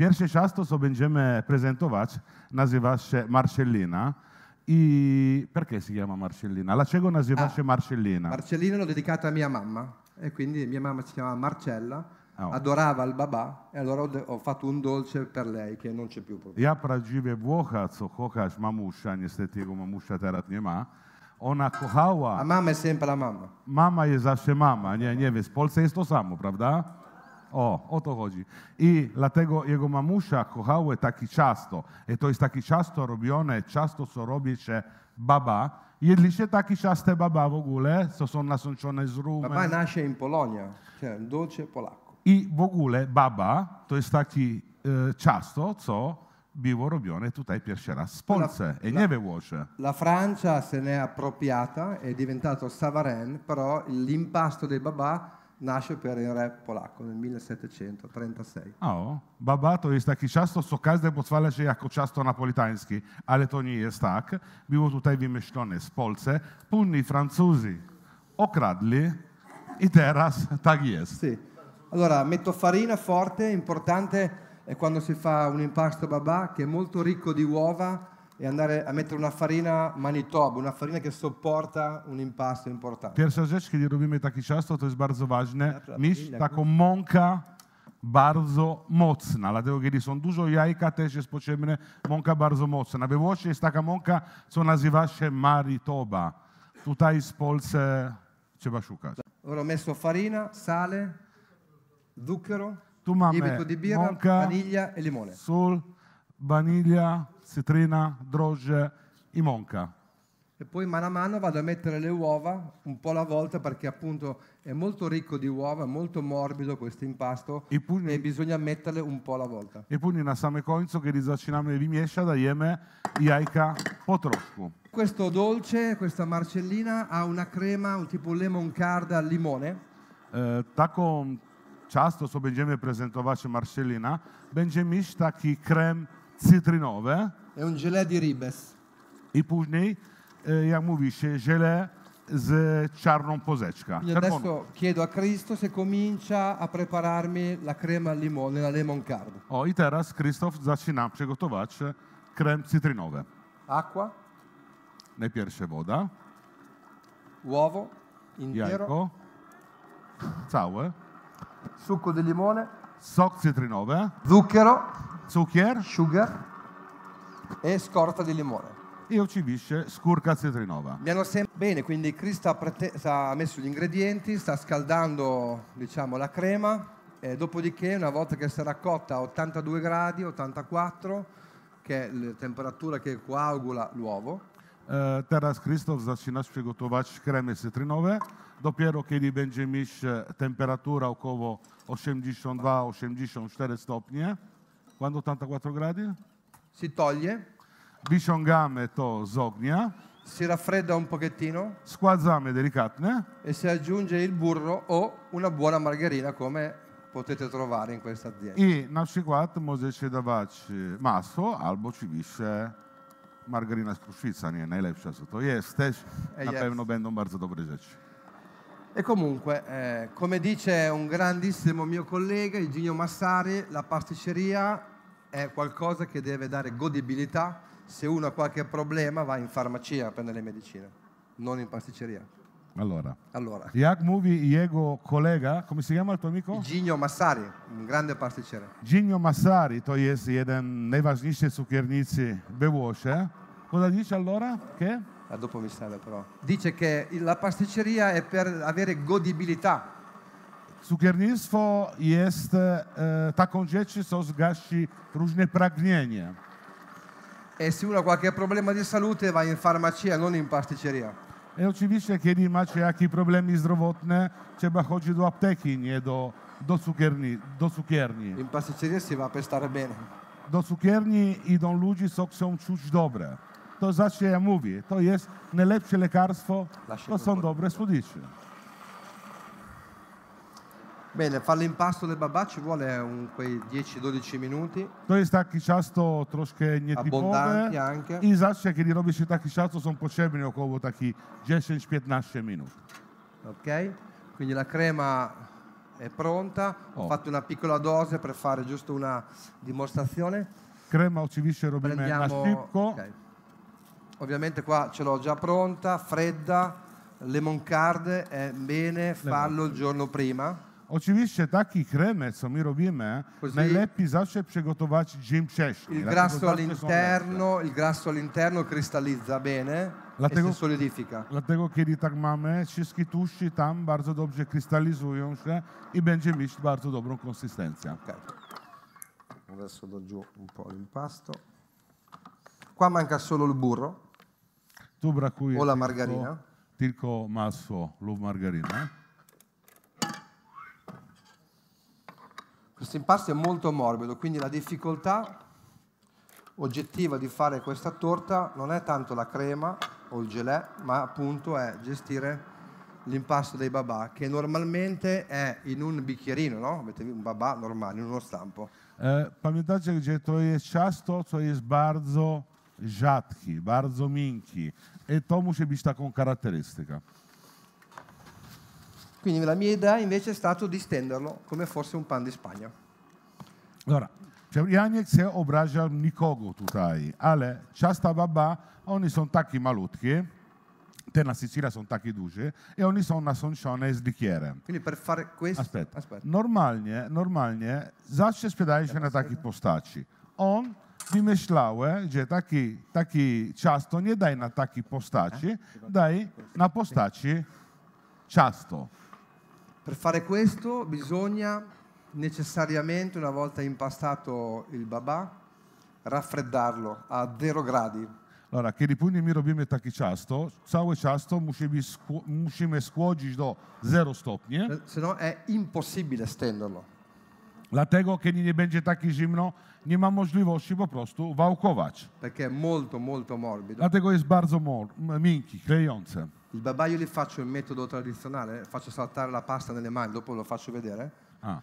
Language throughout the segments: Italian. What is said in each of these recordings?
Pierwsze ciasto, co będziemy prezentować, nazywa się Marcellina. I perché si chiama Marcellina? Dlaczego nazywa ah, się Marcellina? Marcellina l'ho dedicata a mia mamma e quindi mia mamma si chiamava Marcella, ah, Oh. adorava il babà e allora ho fatto un dolce per lei che non c'è più. Proprio. Ja prawdziwie Włocha, co kochasz mamusia, niestety jego mamusia teraz nie ma, ona kochała... A mamma è sempre la mamma. Mamma è sempre mama, nie, nie wiem, w Polsce jest to samo, prawda? O, otogoji. I dlatego jego mamusia kochała taki ciasto. I to jest takie ciasto robione, ciasto co robi się baba. Jedliście takie ciaste baba w ogóle, co są nasączone z rumem? Baba nasce in Polonia, cioè un dolce polacco. I w ogóle baba to jest taki e, ciasto, co było robione tutaj pierwszy raz w Polsce la, e nie we Włoszech. La Francia se n'è appropriata, è diventato Savarin, però l'impasto dei baba nasce per il re polacco nel 1736. Ah, o, babato jest taki czas, to co każde pochwala jako ciasto napolitańskie, ale to nie jest tak. Było tutaj wymyślone z Polsce. Później Francuzi okradli i teraz tak jest. Sì. Allora, metto farina forte, importante è quando si fa un impasto babà che è molto ricco di uova, e andare a mettere una farina manitoba, una farina che sopporta un impasto importante. Pierwsza rzecz, kiedy robimy taki ciasto, to jest bardzo ważne, mieć taką mąkę bardzo mocna, dlatego kiedy są dużo jajka, też jest potrzebna mąka bardzo mocna. We Włoszech jest taka mąka, co nazywa się maritoba. Tutaj z Polsce trzeba szukać. Ora ho messo farina, sale, zucchero, lievito di birra, vaniglia e limone. Sól, vaniglia, citrina, drogge, imonca. E poi mano a mano vado a mettere le uova un po' alla volta perché appunto è molto ricco di uova, è molto morbido questo impasto e, pugni... e bisogna metterle un po' alla volta. E poi una same coinzo che e rimiescia da ieme iaica potroscu. Questo dolce, questa marcellina, ha una crema, un tipo lemon card al limone. Eh, tako ciasto, so Benjamin prezentovače maršelina, Benjamin štaki creme c39. È un gelé di ribes. I później, eh, jak mówi się, gelé z czarną poseczka. adesso chiedo a Cristo se comincia a prepararmi la crema al limone, la lemon card. O, i teraz Krzysztof zaczyna przygotować krem cytrynowy. Acqua, Najpierw się woda, uovo intero, jajko, całe, succo di limone, sok cytrynowy, zucchero, cukier, sugar e scorta di limone. E uccivisce scurca citrinova. Mi hanno sem- Bene, quindi Chris ha prete- messo gli ingredienti, sta scaldando diciamo, la crema, e dopodiché una volta che sarà cotta a 82 gradi, 84, che è la temperatura che coagula l'uovo, eh, teraz Krzysztof zaczynasz przygotować kremy cytrynowe. Dopiero kiedy będzie mieć temperatura około 82-84 stopnie, quando 84 gradi? Si toglie. Bishongame to zognia. Si raffredda un pochettino. Squazzame delicatne. E si aggiunge il burro o una buona margherina come potete trovare in questa azienda. E nasciquat mozece davaci masso, albo ci visce margarina struscica, nije najlepša za to jest, e na jest. E comunque, eh, come dice un grandissimo mio collega, il Massari, la pasticceria è qualcosa che deve dare godibilità. Se uno ha qualche problema va in farmacia a prendere le medicine, non in pasticceria. Allora, allora. Jak mówi jego kolega, come si chiama il tuo amico? Gigno Massari, un grande pasticcere. Gigno Massari to jest jeden najważniejszy cukiernicy we Włoszech. Cosa dice allora? Che? Ah, dopo mi serve però. Dice che la pasticceria è per avere godibilità Cukiernictwo jest e, e, taką rzeczą, co zgasi różne pragnienia. E se uno ha qualche problema di salute va in farmacia, non in pasticceria. I e oczywiście, kiedy macie jakieś problemy zdrowotne, trzeba chodzić do apteki, nie do, do, cukierni, do cukierni. In pasticceria si va per stare bene. Do cukierni idą ludzie, co chcą czuć dobre. To zawsze znaczy, ja mówię, to jest najlepsze lekarstwo, to są dobre słodycze. Bene, fare l'impasto del babà ci vuole un, quei 10-12 minuti. Noi sta chichasto troszkę nietypowe. anche. I zawsze, kiedy robi się taki ciasto, są potrzebne około takich 10-15 minut. Ok, quindi la crema è pronta. Ho oh. fatto una piccola dose per fare giusto una dimostrazione. Crema oczywiście robimy Prendiamo, na Ovviamente qua ce l'ho già pronta, fredda. Lemon card è bene farlo il giorno prima. Oczywiście taki kremę, co my robimy, Così najlepiej zawsze przygotować dzień wcześniej. Il grasso all'interno, il grasso all'interno cristallizza bene dlatego, e si solidifica. Dlatego kiedy tak mamy, wszystkie tłuszczy tam bardzo dobrze krystalizują się i będzie mieć bardzo dobrą konsystencję. Okay. Adesso do giù un po' l'impasto. Qua manca solo il burro. Tu o la margarina. Tylko, tylko masło lub margarina. Questo impasto è molto morbido, quindi la difficoltà oggettiva di fare questa torta non è tanto la crema o il gelé, ma appunto è gestire l'impasto dei babà, che normalmente è in un bicchierino, no? Avete un babà normale, in uno stampo. Eh, e, pamiętacie, gdzie to jest ciasto, co jest bardzo rzadkie, bardzo miękkie. I to musi być taką charakterystyką. Quindi la mia idea invece è stata di stenderlo come fosse un pan di Spagna. Allora, Dobra, Janek się obraża nikogo tutaj, ale ciasta baba, oni są takie malutkie, te na Sicilia sono takie duże i oni są nasączone z likierem. Quindi per fare questo... Aspetta. Aspetta. Normalnie, normalnie zawsze sprzedaje się na takiej postaci. On wymyślałem, że taki, taki ciasto nie daj na takiej postaci, eh? daj na postaci ciasto. Per fare questo bisogna necessariamente, una volta impastato il babà, raffreddarlo a zero gradi. Allora, kiedy płynie mi robimy taki ciasto, całe ciasto musimy, skło schłodzić do zero stopni. Eh? Se no è impossibile stenderlo. Dlatego, kiedy nie będzie taki zimno, nie ma możliwości po prostu wałkować. Perché è molto, molto morbido. Dlatego jest bardzo miękki, klejące. Il babà io gli faccio il metodo tradizionale, faccio saltare la pasta nelle mani, dopo lo faccio vedere. Ah.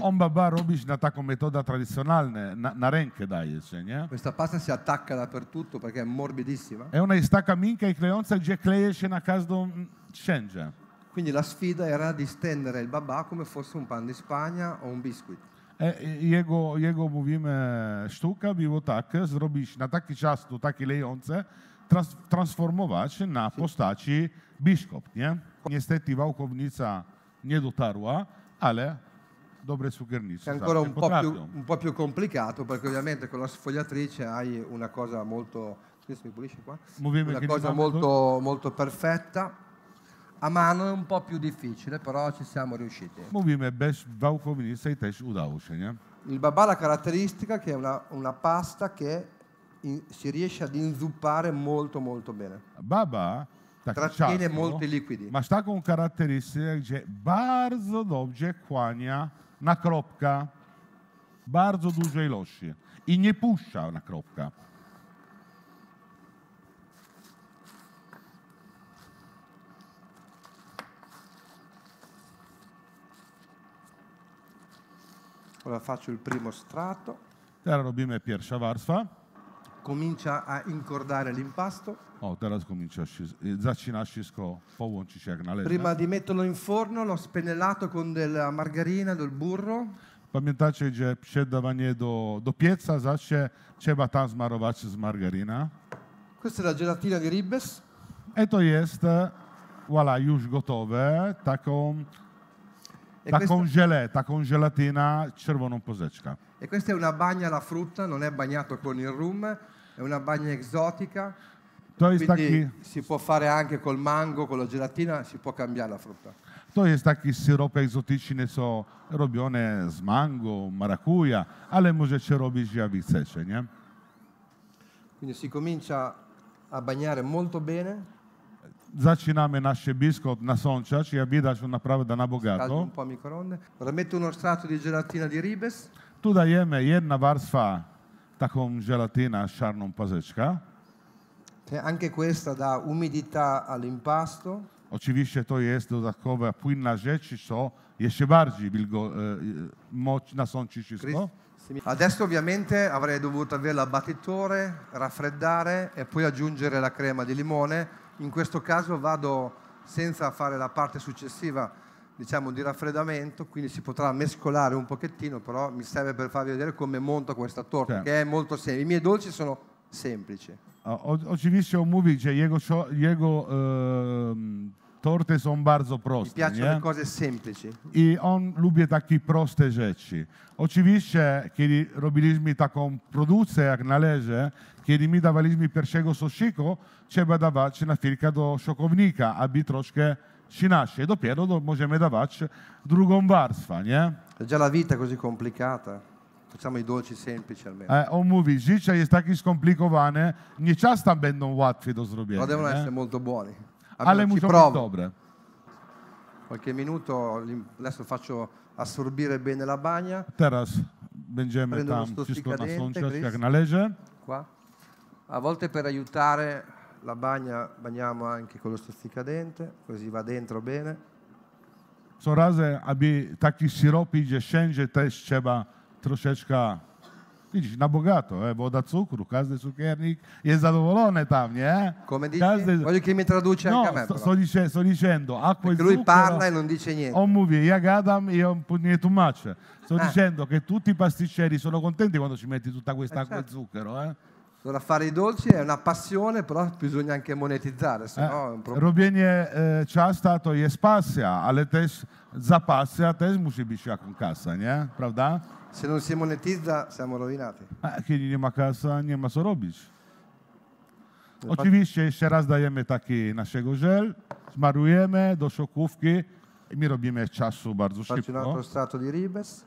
On babà robiš na tako metoda tradicionalne, na, na renke daješ, ne? Eh. Questa pasta si attacca dappertutto perché è morbidissima. È una istaka minca i kleonca gdje kleješ na každom mm, change. Quindi la sfida era di stendere il babà come fosse un pan di Spagna o un biscuit. E, jego, jego mówimy sztuka było tak, zrobić na taki czas, tu takie lejące, transformować się na postaci biszkop, nie? Niestety wałkownica nie dotarła, ale dobre sughernizze. È ancora un po, più, un po, più, complicato perché ovviamente con la sfogliatrice hai una cosa molto, una cosa molto, molto perfetta. A mano è un po' più difficile, però ci siamo riusciti. Mówimy bez wałkownicy i też udało Il babà ha la caratteristica che è una, una pasta che in, si riesce ad inzuppare molto molto bene. Baba trattiene molti liquidi. Ma sta con caratteristiche che bardzo dobrze kłania na kropka. Bardzo dużej ilości. I nie puszcza na kropka. Ora faccio il primo strato. Teraz robimy pierwsza warstwa comincia a incordare l'impasto. Oh, teraz comincia a scis- začína všetko povončičiak nalezať. Prima eh. di metterlo in forno l'ho spennellato con della margarina, del burro. Pamiętacie, że przeddawanie do, do pieca zawsze trzeba tam zmarować z margarina. Questa è la gelatina di Ribes. E to jest, voilà, już gotowe, eh, taką e ta questa... con gelè, ta con gelatina, červenou posečka. E questa è una bagna alla frutta, non è bagnato con il rum, è una bagna esotica. To je Quindi taký, si può fare anche col mango, con la gelatina, si può cambiare la frutta. to je taký syrop egzotičný, co robione z mango, maracuja, ale môžete robiť, jak vy nie? Eh. Quindi si comincia a bagnare molto bene zaczynamy nasz biskop nasączać, jak widać on naprawdę na bogato. un po' Ora metto uno strato di gelatina di ribes. Tu dajemy jedna warstwa taką żelatyna z czarną paseczkę. E anche questa dà umidità all'impasto. Oczywiście to jest dodatkowa płynna rzecz, co jeszcze bardziej wilgo, e, moc nasączy wszystko. Adesso ovviamente avrei dovuto avere l'abbattitore, raffreddare e poi aggiungere la crema di limone in questo caso vado senza fare la parte successiva, diciamo, di raffreddamento, quindi si potrà mescolare un pochettino, però mi serve per farvi vedere come monto questa torta, certo. che è molto semplice. I miei dolci sono semplici. Uh, ho, ho visto un movie, cioè, Diego, Diego uh torte som bardzo proste. Mi piacciono le eh? cose semplici. I on lubi takie proste rzeczy. Oczywiście, kiedy robiliśmy taką produkcję jak należy, kiedy eh? mi dawaliśmy pierwszego sosiku, trzeba dawać na chwilkę do szokownika, aby troszkę ci nasce e dopiero do, możemy dawać drugą warstwę, nie? Eh? È già la vita così complicata. Facciamo i dolci semplici almeno. Eh, on mówi, życie jest takie skomplikowane, nie czas tam będą łatwiej do zrobienia. No devono essere molto buoni. Ale ci provo. Qualche minuto, adesso faccio assorbire bene la bagna. Teraz będziemy Prendo tam wszystko nasączać jak należy. Qua. A volte per aiutare la bagna bagniamo anche con lo stuzzicadente, così va dentro bene. Co razy, aby taki sirop idzie wszędzie, też trzeba troszeczkę Widzisz, na bogato, e, woda cukru, każdy cukiernik jest zadowolony tam, nie? Eh? Come dice? Każdy... Voglio che mi traduce no, anche a me. sto, sto, dice, sto dicendo, acqua e Perché lui zucchero. parla e non dice niente. On mówi, ja gadam i on nie tłumaczę. Sto Ah. dicendo che tutti i pasticceri sono contenti quando ci metti tutta questa eh, acqua e certo. zucchero, eh? Allora, fare i dolci è una passione, però bisogna anche monetizzare, se eh, no è un problema. Robienie e, ciasta stato jest pasja, ale też za pasja też musi być jakaś kasa, nie? Prawda? Se non si monetizza siamo rovinati. A, kiedy nie ma kasa, nie ma co robić. Oczywiście jeszcze raz dajemy taki naszego żel, smarujemy do szokówki i e my robimy czasu bardzo Farci un altro szybko. No? strato di ribes.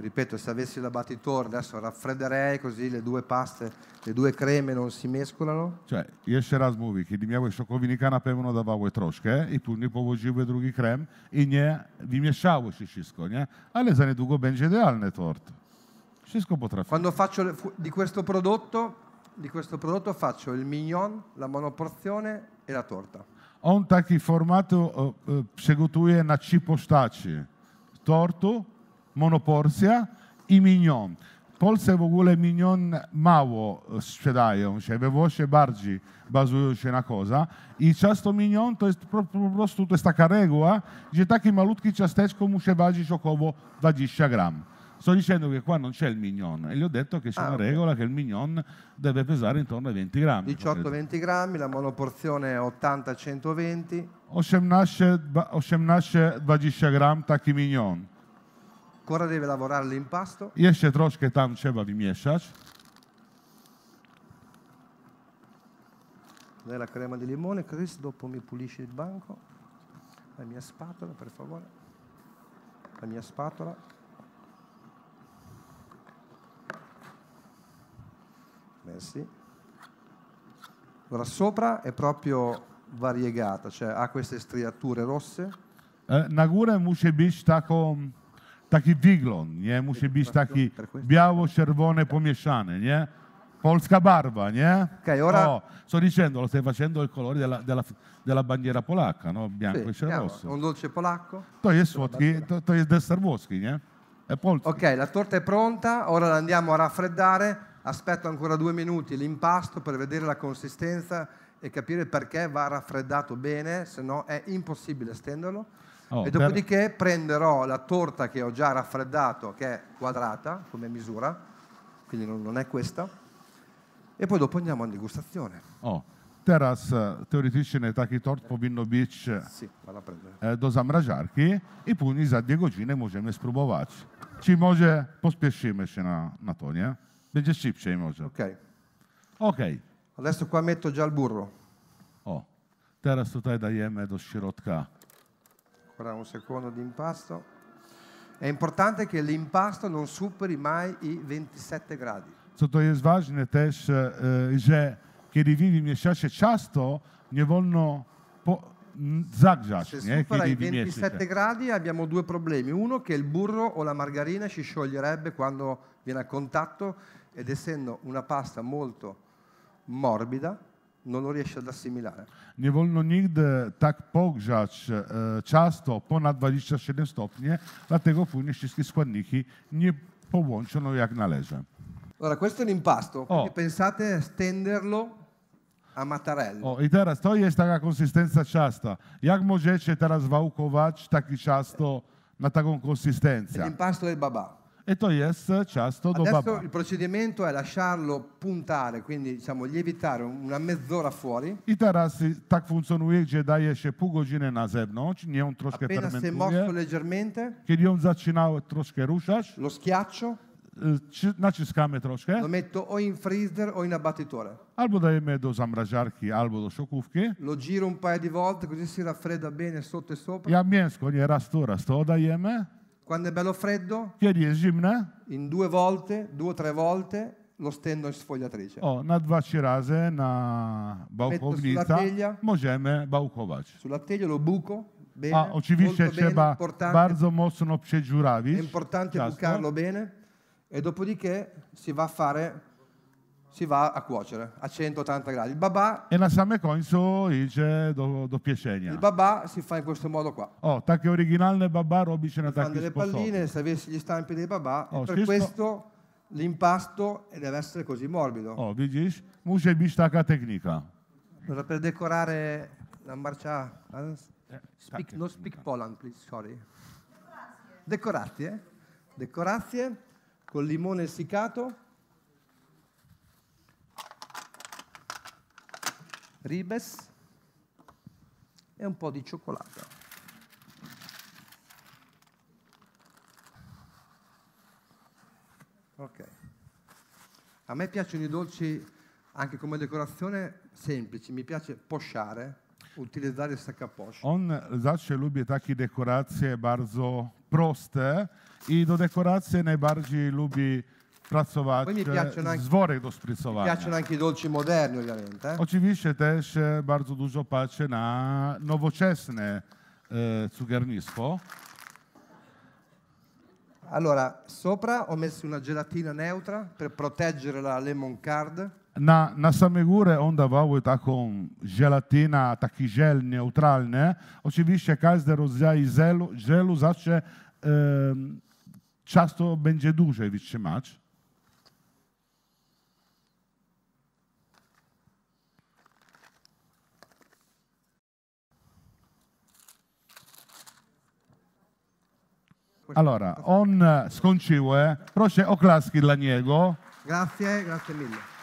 ripeto, se avessi la battitorre adesso raffredderei così le due paste, le due creme non si mescolano. Cioè, jeszcze raz mówi, kiedy miałeś szokownika na pewno dawały troszkę eh? i później położyły drugi krem i nie wymieszało się wszystko, nie? Eh? Ale za niedługo będzie idealny tort. Wszystko potrafi. Quando faccio di questo prodotto, di questo prodotto faccio il mignon, la monoporzione e la torta. On taki formatu eh, przygotuje na trzy postaci. Tortu, monoporsia i mignon. Polsce w ogóle minion mało sprzedają się, we Włoszech bardziej bazują się na koza. I ciasto mignon, to jest po, po, prostu to jest taka reguła, gdzie takie malutkie ciasteczko musi 20 gram. Sto dicendo che qua non c'è il mignon e gli ho detto che c'è ah, una regola che il mignon deve pesare intorno ai 20 grammi. 18-20 grammi, la monoporzione 80-120. nasce 20 grammi, tacchi mignon. Ancora deve lavorare l'impasto. Jeszcze troszkę tam trzeba wymieszać. Lei la crema di limone, Chris, dopo mi pulisce il banco. La mia spatola, per favore. La mia spatola. Merci. Ora sopra è proprio variegata, cioè ha queste striature rosse. Na górę musi być taką taki wygląd, nie? Musi być taki biało-czerwone pomieszane, nie? Polska barwa, nie? Ok, ora... Oh, sto dicendo, lo stai facendo il colore della, della, della bandiera polacca, no? Bianco sì, e rosso. Un dolce polacco. To jest słodki, to, to jest deser włoski, nie? È polski. Ok, la torta è pronta, ora la andiamo a raffreddare. Aspetto ancora due minuti l'impasto per vedere la consistenza e capire perché va raffreddato bene, se no è impossibile stenderlo. Oh, e dopodiché per... prenderò la torta che ho già raffreddato, che è quadrata come misura, quindi non è questa, e poi dopo andiamo a degustazione. Oh. Teraz teoretične takýto tort powinno być sí, eh, do zamrażarki i później za dwie godziny możemy spróbować. Czy może pospieszymy się na, na to, nie? Eh? Będzie szybciej może. Okej. Okay. Ok. Adesso qua metto già il burro. O, oh. teraz tutaj dajemy do środka Ora un secondo di impasto. È importante che l'impasto non superi mai i 27 gradi. Co to jest ważne też, że kiedy wymiesza się ciasto, nie wolno po, zagrzać. Se nie? Eh, supera i 27 gradi abbiamo due problemi. Uno che il burro o la margarina si scioglierebbe quando viene a contatto ed essendo una pasta molto morbida, non lo riesce ad assimilare. Nie wolno nigdy tak pogrzać e, ciasto ponad 27 stopnie, dlatego później wszystkie składniki nie połączono jak należy. Allora, questo è l'impasto, o. Oh. pensate a stenderlo a mattarello. O, oh, i teraz to jest taka konsystencja ciasta. Jak możecie teraz wałkować takie ciasto na taką konsystencję? L'impasto del babà e to jest čas Adesso il procedimento è lasciarlo puntare, quindi diciamo lievitare una mezz'ora fuori. I teraz tak funkcjonuje, gdzie daje się pół godziny na zewnątrz, nie on troszkę Appena fermentuje. Appena si mosso leggermente. Kiedy on zaczyna troszkę ruszać. Lo schiaccio. Eh, Naciskamy troszkę. Lo metto o in freezer o in abbattitore. Albo dajemy do zamrażarki, albo do szokówki. Lo giro un paio di volte, così si raffredda bene sotto e sopra. Ja mięsko nieraz, turaz to dajemy. Quando è bello freddo? Kiedy jest zimne? In due volte, due o tre volte lo stendo in sfogliatrice. O, oh, na dwa trzy razy na bałkownica możemy bałkować. Sulla teglia lo buco. Bene, A oczywiście trzeba bene, bardzo mocno przedziurawić. È importante ciasto. bucarlo bene. E dopodiché si va a fare si va a cuocere a 180 gradi. Il babà... E la same coin so dice do, doppia scegna. Il babà si fa in questo modo qua. Oh, tacche originale babà, robice ne attacchi delle palline, se avessi gli stampi dei babà, oh, e per questo l'impasto deve essere così morbido. Oh, vidiš, muže bistacca tecnica. Allora, per decorare la marcia... Eh? Eh, speak, no speak Poland, please, sorry. Decorazie. Decorazie. Decorazie con limone essiccato ribes e un po' di cioccolato. Ok. A me piacciono i dolci anche come decorazione semplici, mi piace posciare, utilizzare il sacca poche. On zawsze lubię takie dekoracje bardzo proste i do dekoracji najbardziej lubi Pracować, Bo mi piacciono anche, do mi piacciono anche i dolci moderni ovviamente. eh. Oczywiście też e, bardzo dużo patrzę na nowoczesne e, eh, cukiernictwo. Allora, sopra ho messo una gelatina neutra per proteggere la lemon card. Na, na same górę on dawały taką żelatina, taki żel neutralny. Oczywiście każdy rodzaj żelu, żelu zawsze e, ehm, czas to będzie dłużej wytrzymać. Allora, on skończyły. Eh. Proszę o klaski dla niego. Grazie, grazie mille.